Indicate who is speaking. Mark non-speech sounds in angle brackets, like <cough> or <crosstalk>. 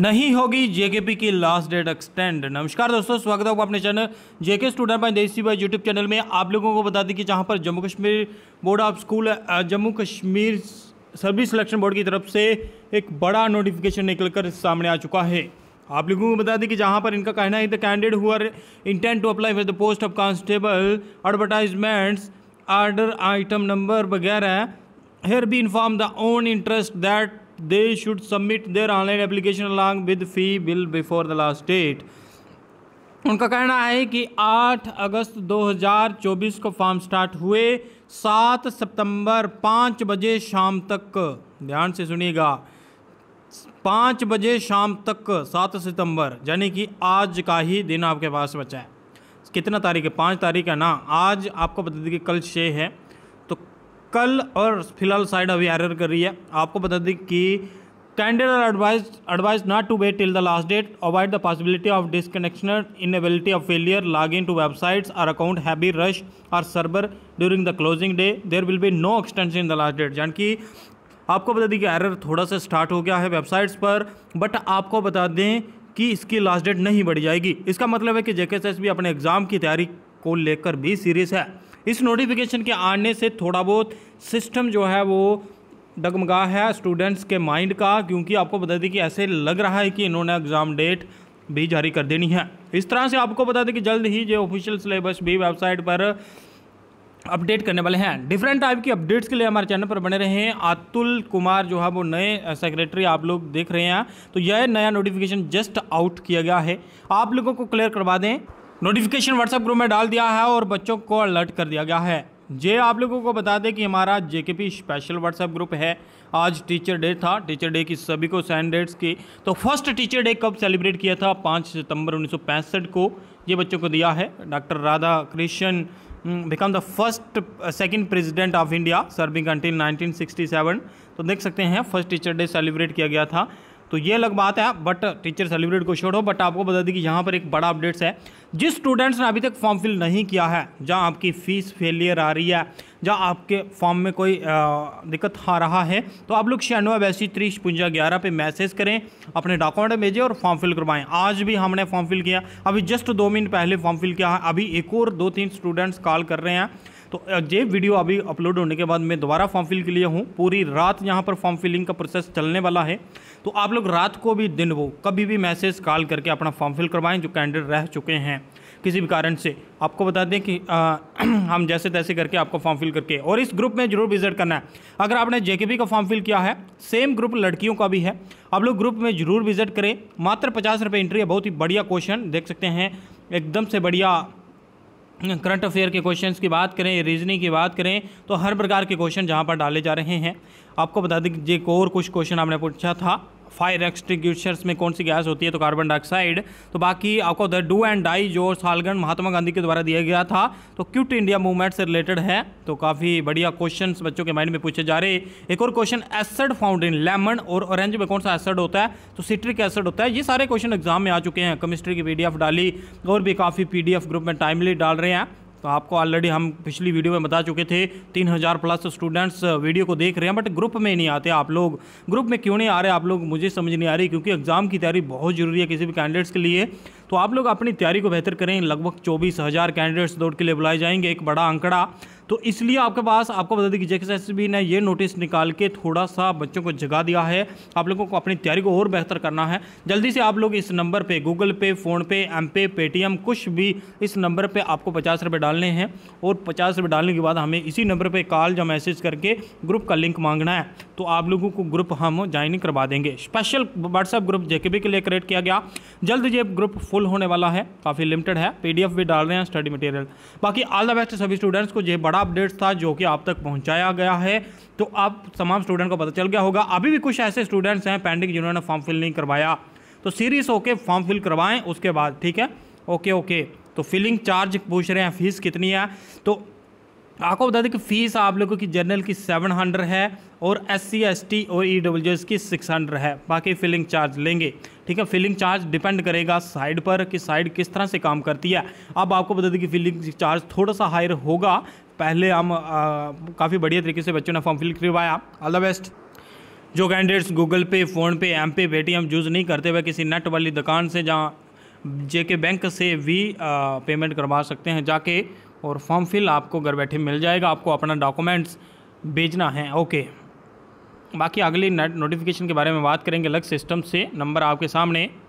Speaker 1: नहीं होगी जेकेपी की लास्ट डेट एक्सटेंड नमस्कार दोस्तों स्वागत है आपका अपने channel JK student by desi by YouTube channel में आप लोगों को बता दें कि जहां पर Jammu Kashmir board of school Jammu Kashmir service selection board की तरफ से एक बड़ा नोटिफिकेशन निकलकर सामने आ चुका है आप लोगों को बता दें कि जहाँ पर इनका कहना है द कैंडिडेट हुआ intent to apply for the post of constable advertisements order item number वगैरह here be inform the own interest that they should submit their online application along with fee bill before the last date उनका कहना है कि 8 अगस्त 2024 को form start हुए 7 सितंबर 5 बजे शाम तक ध्यान से सुनिएगा 5 बजे शाम तक 7 सितंबर यानी कि आज का ही दिन आपके पास बचा है कितना तारीख है पाँच तारीख है ना आज आपको बता दें कि कल छः है कल और फिलहाल साइड अभी एरर कर रही है आपको बता दें कि candidate are advise advise not to wait till the last date avoid the possibility of disconnection ability of failure log in to websites or account heavy rush or server during the closing day there will be no extension in the last date यानी कि आपको बता दें कि error थोड़ा सा start हो गया है वेबसाइट्स पर बट आपको बता दें कि इसकी लास्ट डेट नहीं बढ़ जाएगी इसका मतलब है कि जेके भी अपने एग्ज़ाम की तैयारी को लेकर भी सीरियस है इस नोटिफिकेशन के आने से थोड़ा बहुत सिस्टम जो है वो डगमगा है स्टूडेंट्स के माइंड का क्योंकि आपको बता दें कि ऐसे लग रहा है कि इन्होंने एग्ज़ाम डेट भी जारी कर देनी है इस तरह से आपको बता दें कि जल्द ही जो ऑफिशियल सिलेबस भी वेबसाइट पर अपडेट करने वाले हैं डिफरेंट टाइप की अपडेट्स के लिए हमारे चैनल पर बने रहे हैं अतुल कुमार जो है वो नए सेक्रेटरी आप लोग देख रहे हैं तो यह नया नोटिफिकेशन जस्ट आउट किया गया है आप लोगों को क्लियर करवा दें नोटिफिकेशन व्हाट्सएप ग्रुप में डाल दिया है और बच्चों को अलर्ट कर दिया गया है जे आप लोगों को बता दें कि हमारा जेकेपी स्पेशल व्हाट्सएप ग्रुप है आज टीचर डे था टीचर डे की सभी को सैन डेट्स की तो फर्स्ट टीचर डे कब सेलिब्रेट किया था 5 सितंबर 1965 को ये बच्चों को दिया है doctor Radha Krishna become the first second president of India serving until 1967 तो देख सकते हैं फर्स्ट टीचर डे सेलिब्रेट किया गया था तो ये अलग बात है बट टीचर सेलिब्रेट को छोड़ो बट आपको बता दें कि यहाँ पर एक बड़ा अपडेट्स है जिस स्टूडेंट्स ने अभी तक फॉर्म फिल नहीं किया है जहाँ आपकी फ़ीस फेलियर आ रही है जहाँ आपके फॉर्म में कोई दिक्कत आ रहा है तो आप लोग छियानवे बयासी तीस पुंजा ग्यारह पर मैसेज करें अपने डॉक्यूमेंट भेजें और फॉर्म फिल करवाएं आज भी हमने फॉर्म फिल किया अभी जस्ट दो मिनट पहले फॉर्म फिल किया है अभी एक और दो तीन स्टूडेंट्स कॉल कर रहे हैं तो ये वीडियो अभी अपलोड होने के बाद मैं दोबारा फॉर्म फिल के लिए हूँ पूरी रात यहाँ पर फॉर्म फिलिंग का प्रोसेस चलने वाला है तो आप लोग रात को भी दिन वो कभी भी मैसेज कॉल करके अपना फॉर्म फिल करवाएं जो कैंडिडेट रह चुके हैं किसी भी कारण से आपको बता दें कि आ, <clears throat> हम जैसे तैसे करके आपको फॉर्म फिल करके और इस ग्रुप में जरूर विजिट करना है अगर आपने जे का फॉर्म फिल किया है सेम ग्रुप लड़कियों का भी है आप लोग ग्रुप में जरूर विजिट करें मात्र पचास रुपये एंट्री है बहुत ही बढ़िया क्वेश्चन देख सकते हैं एकदम से बढ़िया करंट अफेयर के क्वेश्चंस की बात करें रीजनिंग की बात करें तो हर प्रकार के क्वेश्चन जहां पर डाले जा रहे हैं आपको बता दें जे और कुछ क्वेश्चन आपने पूछा था फायर एक्सटिंग्विशर्स में कौन सी गैस होती है तो कार्बन डाइऑक्साइड तो बाकी आपको द डू एंड डाई जो सालगन महात्मा गांधी के द्वारा दिया गया था तो क्यूट इंडिया मूवमेंट से रिलेटेड है तो काफ़ी बढ़िया क्वेश्चन बच्चों के माइंड में पूछे जा रहे एक और question acid found in lemon और ऑरेंज में कौन सा एसड होता है तो सिट्रिक एसड होता है ये सारे क्वेश्चन एग्जाम में आ चुके हैं केमिस्ट्री की पी डाली और भी काफ़ी पी ग्रुप में टाइमली डाल रहे हैं तो आपको ऑलरेडी हम पिछली वीडियो में बता चुके थे तीन हज़ार प्लस स्टूडेंट्स वीडियो को देख रहे हैं बट ग्रुप में नहीं आते आप लोग ग्रुप में क्यों नहीं आ रहे आप लोग मुझे समझ नहीं आ रही क्योंकि एग्ज़ाम की तैयारी बहुत ज़रूरी है किसी भी कैंडिडेट्स के लिए तो आप लोग अपनी तैयारी को बेहतर करें लगभग चौबीस हज़ार कैंडिडेट्स दौड़ के लिए बुलाए जाएंगे एक बड़ा आंकड़ा तो इसलिए आपके पास आपको बता दें कि जेके ने ये नोटिस निकाल के थोड़ा सा बच्चों को जगा दिया है आप लोगों को अपनी तैयारी को और बेहतर करना है जल्दी से आप लोग इस नंबर पर Google pay PhonePe M pay Paytm कुछ भी इस नंबर पर आपको पचास रुपये डालने हैं और पचास रुपये डालने के बाद हमें इसी नंबर पर कॉल या मैसेज करके ग्रुप का लिंक मांगना है तो आप लोगों को ग्रुप हम ज्वाइनिंग करवा देंगे स्पेशल व्हाट्सएप ग्रुप जेके के लिए क्रिएट किया गया जल्द ये ग्रुप फुल होने वाला है काफ़ी लिमिटेड है पीडीएफ भी डाल रहे हैं स्टडी मटेरियल बाकी ऑल द बेस्ट सभी स्टूडेंट्स को ये बड़ा बड़ा अपडेट था जो कि आप तक पहुंचाया गया है तो आप तमाम स्टूडेंट को पता चल गया होगा अभी भी कुछ ऐसे स्टूडेंट्स हैं पेंडिंग जिन्होंने फॉर्म फिल नहीं करवाया तो सीरीज होके फॉर्म फिल करवाएं उसके बाद ठीक है ओके ओके तो फिलिंग चार्ज पूछ रहे हैं फीस कितनी है तो आपको बता दें कि फ़ीस आप लोगों की जनरल की सेवन हंड्रेड है और एस सी एस टी और ई डब्ल्यू एस की सिक्स हंड्रेड है बाकी फिलिंग चार्ज लेंगे ठीक है फिलिंग चार्ज डिपेंड करेगा साइड पर कि साइड किस तरह से काम करती है अब आपको बता दें कि फिलिंग चार्ज थोड़ा सा हायर होगा पहले हम काफ़ी बढ़िया तरीके से बच्चों ने फॉर्म फिल करवाया ऑल द बेस्ट जो candidates Google pay PhonePe M pay Paytm use नहीं करते हुए किसी नेट वाली दुकान से जहाँ जेके बैंक से भी पेमेंट करवा सकते हैं जाके और फॉर्म फिल आपको घर बैठे मिल जाएगा आपको अपना डॉक्यूमेंट्स भेजना है ओके बाकी अगली नोटिफिकेशन के बारे में बात करेंगे अलग सिस्टम से नंबर आपके सामने